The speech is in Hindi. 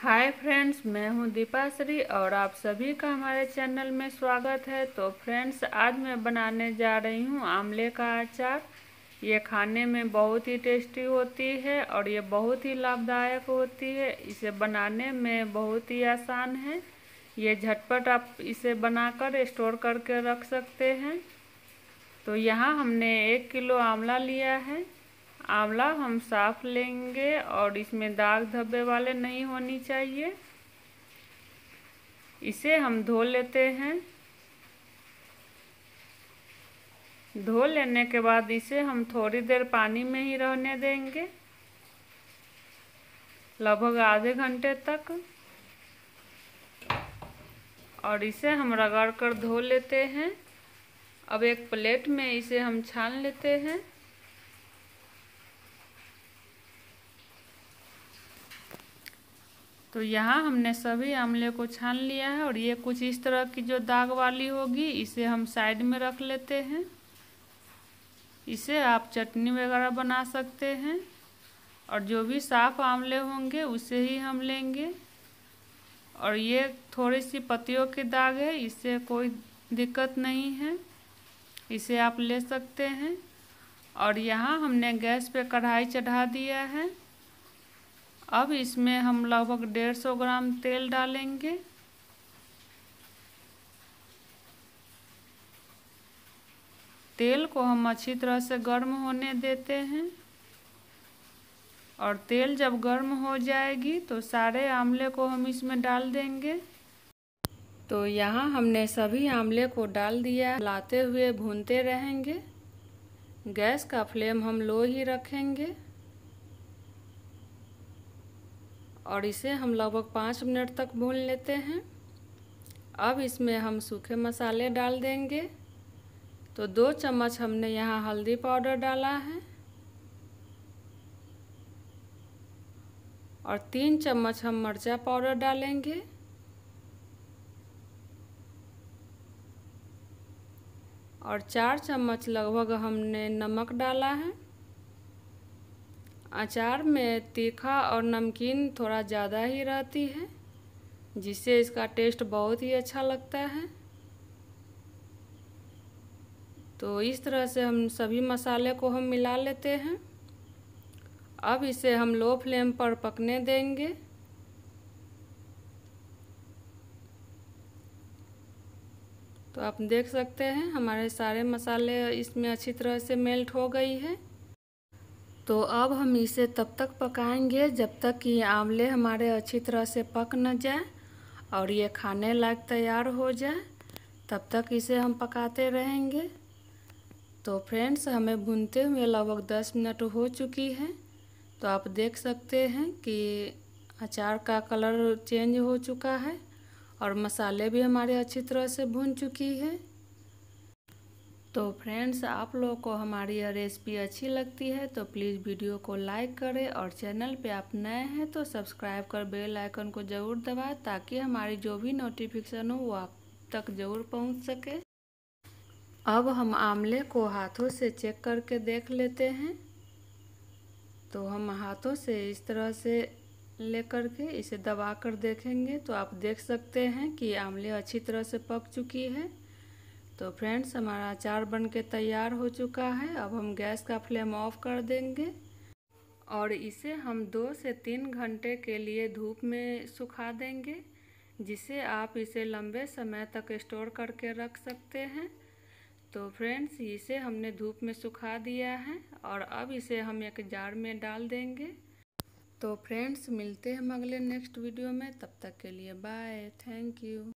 हाय फ्रेंड्स मैं हूं दीपाश्री और आप सभी का हमारे चैनल में स्वागत है तो फ्रेंड्स आज मैं बनाने जा रही हूं आमले का अचार ये खाने में बहुत ही टेस्टी होती है और ये बहुत ही लाभदायक होती है इसे बनाने में बहुत ही आसान है ये झटपट आप इसे बनाकर स्टोर करके रख सकते हैं तो यहाँ हमने एक किलो आंवला लिया है आंवला हम साफ लेंगे और इसमें दाग धब्बे वाले नहीं होनी चाहिए इसे हम धो लेते हैं धो लेने के बाद इसे हम थोड़ी देर पानी में ही रहने देंगे लगभग आधे घंटे तक और इसे हम रगड़ कर धो लेते हैं अब एक प्लेट में इसे हम छान लेते हैं तो यहाँ हमने सभी आमले को छान लिया है और ये कुछ इस तरह की जो दाग वाली होगी इसे हम साइड में रख लेते हैं इसे आप चटनी वगैरह बना सकते हैं और जो भी साफ़ आमले होंगे उसे ही हम लेंगे और ये थोड़ी सी पत्तियों की दाग है इससे कोई दिक्कत नहीं है इसे आप ले सकते हैं और यहाँ हमने गैस पे कढ़ाई चढ़ा दिया है अब इसमें हम लगभग डेढ़ सौ ग्राम तेल डालेंगे तेल को हम अच्छी तरह से गर्म होने देते हैं और तेल जब गर्म हो जाएगी तो सारे आमले को हम इसमें डाल देंगे तो यहाँ हमने सभी आमले को डाल दिया लाते हुए भूनते रहेंगे गैस का फ्लेम हम लो ही रखेंगे और इसे हम लगभग पाँच मिनट तक भून लेते हैं अब इसमें हम सूखे मसाले डाल देंगे तो दो चम्मच हमने यहाँ हल्दी पाउडर डाला है और तीन चम्मच हम मर्चा पाउडर डालेंगे और चार चम्मच लगभग हमने नमक डाला है अचार में तीखा और नमकीन थोड़ा ज़्यादा ही रहती है जिससे इसका टेस्ट बहुत ही अच्छा लगता है तो इस तरह से हम सभी मसाले को हम मिला लेते हैं अब इसे हम लो फ्लेम पर पकने देंगे तो आप देख सकते हैं हमारे सारे मसाले इसमें अच्छी तरह से मेल्ट हो गई है तो अब हम इसे तब तक पकाएंगे जब तक कि आंवले हमारे अच्छी तरह से पक न जाए और ये खाने लायक तैयार हो जाए तब तक इसे हम पकाते रहेंगे तो फ्रेंड्स हमें भूनते हुए लगभग दस मिनट हो चुकी है तो आप देख सकते हैं कि अचार का कलर चेंज हो चुका है और मसाले भी हमारे अच्छी तरह से भून चुकी है तो फ्रेंड्स आप लोगों को हमारी यह रेसिपी अच्छी लगती है तो प्लीज़ वीडियो को लाइक करें और चैनल पे आप नए हैं तो सब्सक्राइब कर बेल आइकन को ज़रूर दबाएं ताकि हमारी जो भी नोटिफिकेशन हो वो आप तक ज़रूर पहुंच सके अब हम आमले को हाथों से चेक करके देख लेते हैं तो हम हाथों से इस तरह से लेकर के इसे दबा कर देखेंगे तो आप देख सकते हैं कि आमले अच्छी तरह से पक चुकी है तो फ्रेंड्स हमारा अचार बन के तैयार हो चुका है अब हम गैस का फ्लेम ऑफ कर देंगे और इसे हम दो से तीन घंटे के लिए धूप में सुखा देंगे जिसे आप इसे लंबे समय तक स्टोर करके रख सकते हैं तो फ्रेंड्स इसे हमने धूप में सुखा दिया है और अब इसे हम एक जार में डाल देंगे तो फ्रेंड्स मिलते हैं हम अगले नेक्स्ट वीडियो में तब तक के लिए बाय थैंक यू